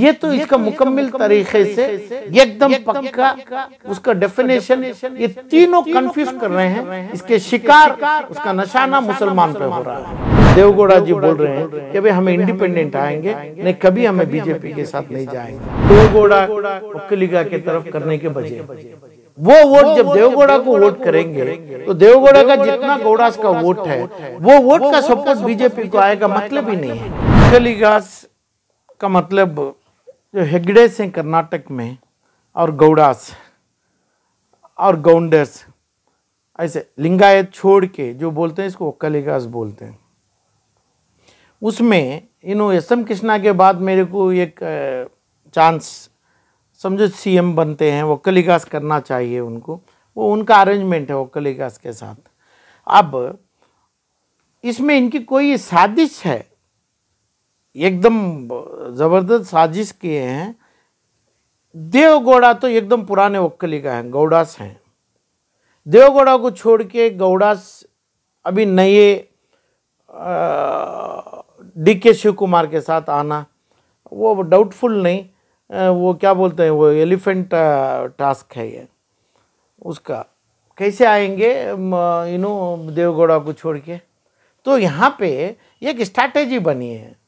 ये तो ये इसका तो, तो मुकम्मल तरीके से एकदम पक्का उसका डेफिनेशन ये तीनों कंफ्यूज कर रहे हैं इसके शिकार उसका नशाना मुसलमान पे हो रहा है देवगौड़ा जी बोल रहे हैं कि अभी हमें इंडिपेंडेंट आएंगे नहीं कभी हमें बीजेपी के साथ नहीं जाएंगे देवगौड़ा मुक्कलिगा के तरफ करने के बजे वो वोट जब देवगौड़ा को वोट करेंगे तो देवगौड़ा का जितना गौड़ास का वोट है वो वोट का सपोर्ट बीजेपी को आएगा मतलब, मतलब ही नहीं है का मतलब जो हेगड़ेस हैं कर्नाटक में और गौड़ास और गौंडर्स ऐसे लिंगायत छोड़ के जो बोलते हैं इसको कलिगास बोलते हैं उसमें इन एस एम कृष्णा के बाद मेरे को एक चांस समझो सीएम बनते हैं वो कलिगास करना चाहिए उनको वो उनका अरेंजमेंट है वो कलिगास के साथ अब इसमें इनकी कोई साजिश है एकदम ज़बरदस्त साजिश किए हैं देवगौड़ा तो एकदम पुराने वक्कली का हैं गौड़ास हैं देवगौड़ा को छोड़ के गौड़ास अभी नए डी के शिव कुमार के साथ आना वो डाउटफुल नहीं वो क्या बोलते हैं वो एलिफेंट टास्क है ये उसका कैसे आएंगे यू नो देवगौड़ा को छोड़ के तो यहाँ पे एक स्ट्रैटेजी बनी है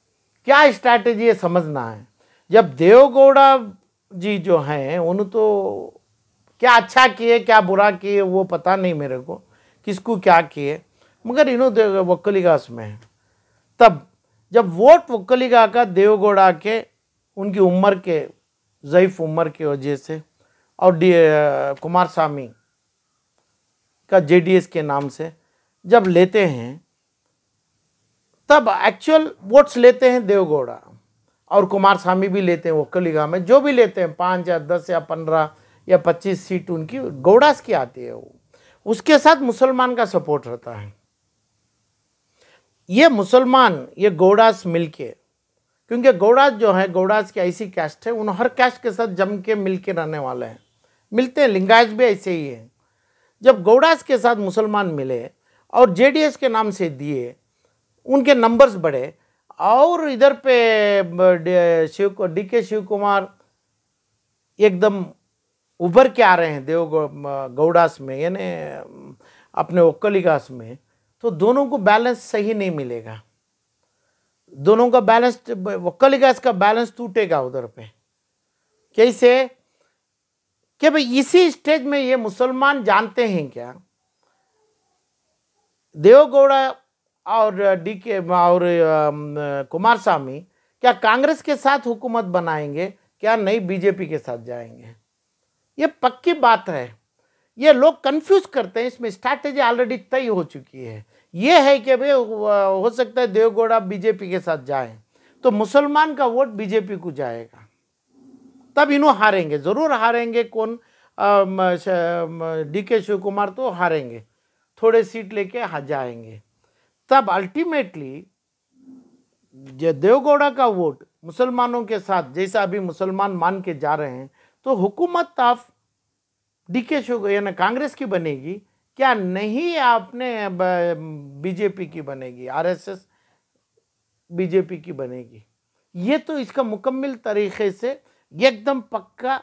क्या स्ट्रैटेजी है समझना है जब देवगौड़ा जी जो हैं उन तो क्या अच्छा किए क्या बुरा किए वो पता नहीं मेरे को किसको क्या किए मगर इन्हों वक्लिगा उसमें है तब जब वोट वक्लिगा का देवगौड़ा के उनकी उम्र के ज़यीफ़ उम्र की वजह से और डी कुमार स्वामी का जेडीएस के नाम से जब लेते हैं तब एक्चुअल वोट्स लेते हैं देवगौड़ा और कुमार स्वामी भी लेते हैं वो कलीगा में जो भी लेते हैं पाँच या दस या पंद्रह या पच्चीस सीट उनकी गौड़ास की आती है वो उसके साथ मुसलमान का सपोर्ट रहता है ये मुसलमान ये गौड़ास मिलके क्योंकि गौड़ास जो है गौड़ास की ऐसी कैस्ट है उन हर कैस्ट के साथ जम के मिल के रहने वाले हैं मिलते हैं लिंगायत भी ऐसे ही है जब गौड़ास के साथ मुसलमान मिले और जे के नाम से दिए उनके नंबर्स बढ़े और इधर पे शिव डी के शिव कुमार एकदम उभर के आ रहे हैं देव गौड़ास में यानी अपने ओक्कलिगास में तो दोनों को बैलेंस सही नहीं मिलेगा दोनों का बैलेंस ओक्कलिगास का बैलेंस टूटेगा उधर पे कैसे कि भाई इसी स्टेज में ये मुसलमान जानते हैं क्या देवगौड़ा और डी के और कुमार स्वामी क्या कांग्रेस के साथ हुकूमत बनाएंगे क्या नहीं बीजेपी के साथ जाएंगे ये पक्की बात है ये लोग कंफ्यूज करते हैं इसमें स्ट्रैटेजी ऑलरेडी तय हो चुकी है ये है कि भाई हो सकता है देवगौड़ा बीजेपी के साथ जाए तो मुसलमान का वोट बीजेपी को जाएगा तब इन्हों हारेंगे ज़रूर हारेंगे कौन डी के शिव कुमार तो हारेंगे थोड़े सीट लेके हाँ जाएंगे तब अल्टीमेटली देवगौड़ा का वोट मुसलमानों के साथ जैसा अभी मुसलमान मान के जा रहे हैं तो हुकूमत डी डीके शो यानी कांग्रेस की बनेगी क्या नहीं आपने बीजेपी की बनेगी आरएसएस बीजेपी की बनेगी ये तो इसका मुकम्मल तरीके से एकदम पक्का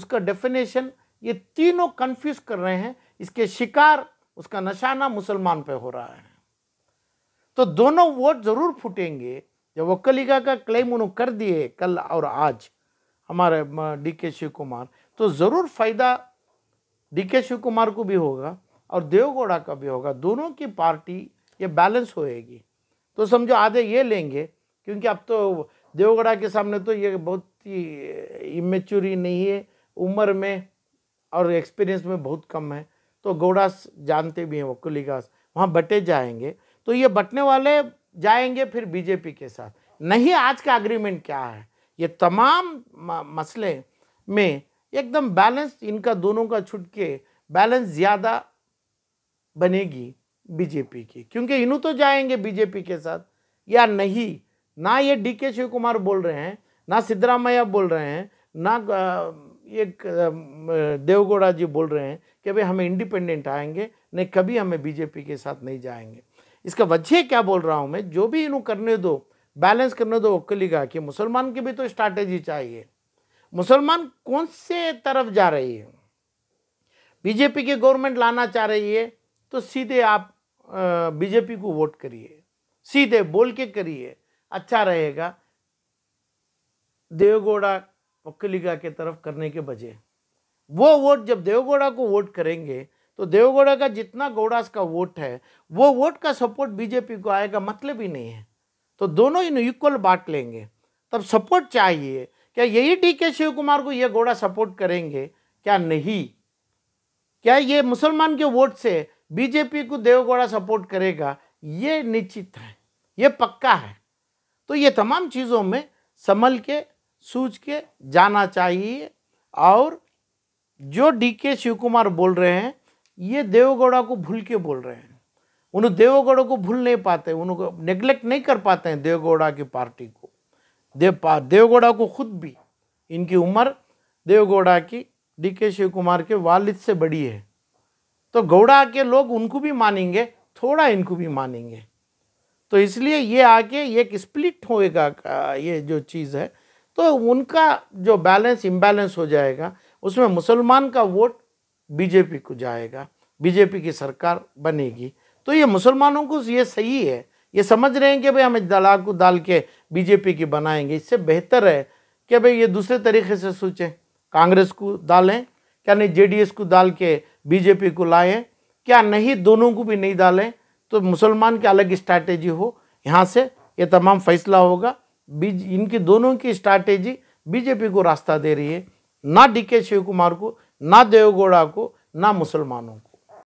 उसका डेफिनेशन ये तीनों कंफ्यूज कर रहे हैं इसके शिकार उसका नशाना मुसलमान पे हो रहा है तो दोनों वोट जरूर फूटेंगे जब वक्कलिका का क्लेम उन्होंने कर दिए कल और आज हमारे डी के शिव कुमार तो ज़रूर फायदा डी के शिव कुमार को भी होगा और देवगौड़ा का भी होगा दोनों की पार्टी ये बैलेंस होएगी तो समझो आधे ये लेंगे क्योंकि अब तो देवगौड़ा के सामने तो ये बहुत ही इमेच्योरी नहीं है उम्र में और एक्सपीरियंस में बहुत कम है तो गौड़ा जानते भी हैं वकुलिकास वहाँ बटे जाएंगे तो ये बटने वाले जाएंगे फिर बीजेपी के साथ नहीं आज का अग्रीमेंट क्या है ये तमाम मसले में एकदम बैलेंस इनका दोनों का छुट के बैलेंस ज़्यादा बनेगी बीजेपी की क्योंकि इन्हों तो जाएंगे बीजेपी के साथ या नहीं ना ये डी के शिव कुमार बोल रहे हैं ना सिद्धरामैया बोल रहे हैं ना एक देवगौड़ा जी बोल रहे हैं कि भाई हमें इंडिपेंडेंट आएंगे नहीं कभी हमें बीजेपी के साथ नहीं जाएंगे इसका वजह क्या बोल रहा हूँ मैं जो भी इन्हों करने दो बैलेंस करने दो वक्लीगा कि मुसलमान की भी तो स्ट्रैटेजी चाहिए मुसलमान कौन से तरफ जा रही है बीजेपी की गवर्नमेंट लाना चाह रही है तो सीधे आप बीजेपी को वोट करिए सीधे बोल के करिए अच्छा रहेगा देवगौड़ा वक्लिगा के तरफ करने के बजे वो वोट जब देवगौड़ा को वोट करेंगे तो देवगौड़ा का जितना गौड़ास का वोट है वो वोट का सपोर्ट बीजेपी को आएगा मतलब ही नहीं है तो दोनों ही इक्वल बांट लेंगे तब सपोर्ट चाहिए क्या यही डी के शिव कुमार को ये गोड़ा सपोर्ट करेंगे क्या नहीं क्या ये मुसलमान के वोट से बीजेपी को देवगौड़ा सपोर्ट करेगा ये निश्चित है ये पक्का है तो ये तमाम चीज़ों में संभल के सूझ के जाना चाहिए और जो डी के शिव कुमार बोल रहे हैं ये देवगौड़ा को भूल के बोल रहे हैं उन्हें देवगौड़ा को भूल नहीं पाते उनको नेग्लेक्ट नहीं कर पाते हैं देवगौड़ा की पार्टी को देव पा देवगौड़ा को खुद भी इनकी उम्र देवगौड़ा की डी के शिव कुमार के वालिद से बड़ी है तो गौड़ा के लोग उनको भी मानेंगे थोड़ा इनको भी मानेंगे तो इसलिए ये आके एक स्प्लिट होएगा ये जो चीज़ है तो उनका जो बैलेंस इम्बैलेंस हो जाएगा उसमें मुसलमान का वोट बीजेपी को जाएगा बीजेपी की सरकार बनेगी तो ये मुसलमानों को ये सही है ये समझ रहे हैं कि भाई हम इस दलाल को डाल के बीजेपी की बनाएंगे इससे बेहतर है कि भाई ये दूसरे तरीके से सोचें कांग्रेस को डालें क्या नहीं जेडीएस को डाल के बीजेपी को लाएं क्या नहीं दोनों को भी नहीं डालें तो मुसलमान की अलग स्ट्रैटेजी हो यहाँ से ये तमाम फैसला होगा बीज इनकी दोनों की स्ट्रैटेजी बीजेपी को रास्ता दे रही है ना डी के शिव कुमार को ना देवगौड़ा को ना मुसलमानों को